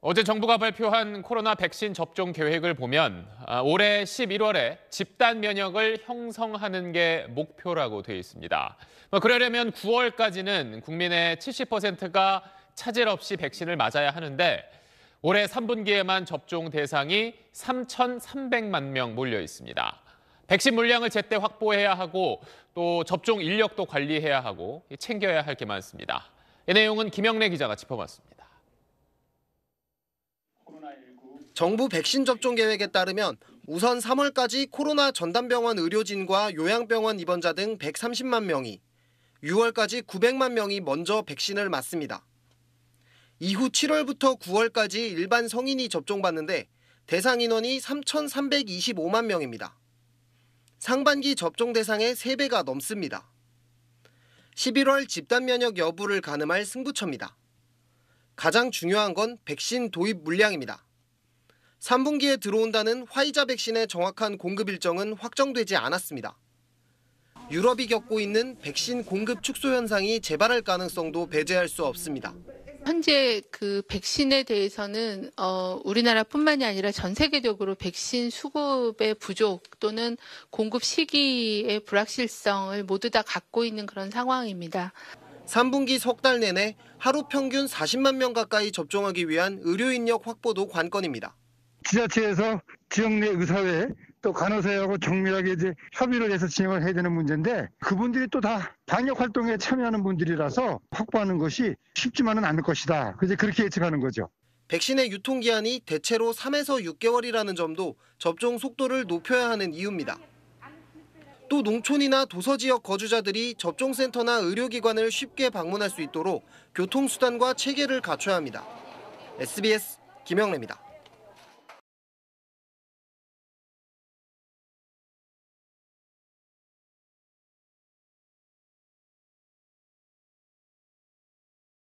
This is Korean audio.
어제 정부가 발표한 코로나 백신 접종 계획을 보면 아, 올해 11월에 집단 면역을 형성하는 게 목표라고 되어 있습니다. 뭐 그러려면 9월까지는 국민의 70%가 차질 없이 백신을 맞아야 하는데 올해 3분기에만 접종 대상이 3,300만 명 몰려 있습니다. 백신 물량을 제때 확보해야 하고 또 접종 인력도 관리해야 하고 챙겨야 할 게 많습니다. 이 내용은 김영래 기자가 짚어봤습니다. 정부 백신 접종 계획에 따르면 우선 3월까지 코로나 전담병원 의료진과 요양병원 입원자 등 130만 명이 6월까지 900만 명이 먼저 백신을 맞습니다. 이후 7월부터 9월까지 일반 성인이 접종받는데 대상 인원이 3,325만 명입니다. 상반기 접종 대상의 3배가 넘습니다. 11월 집단 면역 여부를 가늠할 승부처입니다. 가장 중요한 건 백신 도입 물량입니다. 3분기에 들어온다는 화이자 백신의 정확한 공급 일정은 확정되지 않았습니다. 유럽이 겪고 있는 백신 공급 축소 현상이 재발할 가능성도 배제할 수 없습니다. 현재 그 백신에 대해서는 어, 우리나라뿐만이 아니라 전 세계적으로 백신 수급의 부족 또는 공급 시기의 불확실성을 모두 다 갖고 있는 그런 상황입니다. 3분기 석 달 내내 하루 평균 40만 명 가까이 접종하기 위한 의료 인력 확보도 관건입니다. 지자체에서 지역 내 의사회 또 간호사하고 정밀하게 이제 협의를 해서 진행을 해야 되는 문제인데 그분들이 또 다 방역 활동에 참여하는 분들이라서 확보하는 것이 쉽지만은 않을 것이다. 그래 그렇게 예측하는 거죠. 백신의 유통기한이 대체로 3에서 6개월이라는 점도 접종 속도를 높여야 하는 이유입니다. 또 농촌이나 도서 지역 거주자들이 접종센터나 의료기관을 쉽게 방문할 수 있도록 교통수단과 체계를 갖춰야 합니다. SBS 김영래입니다.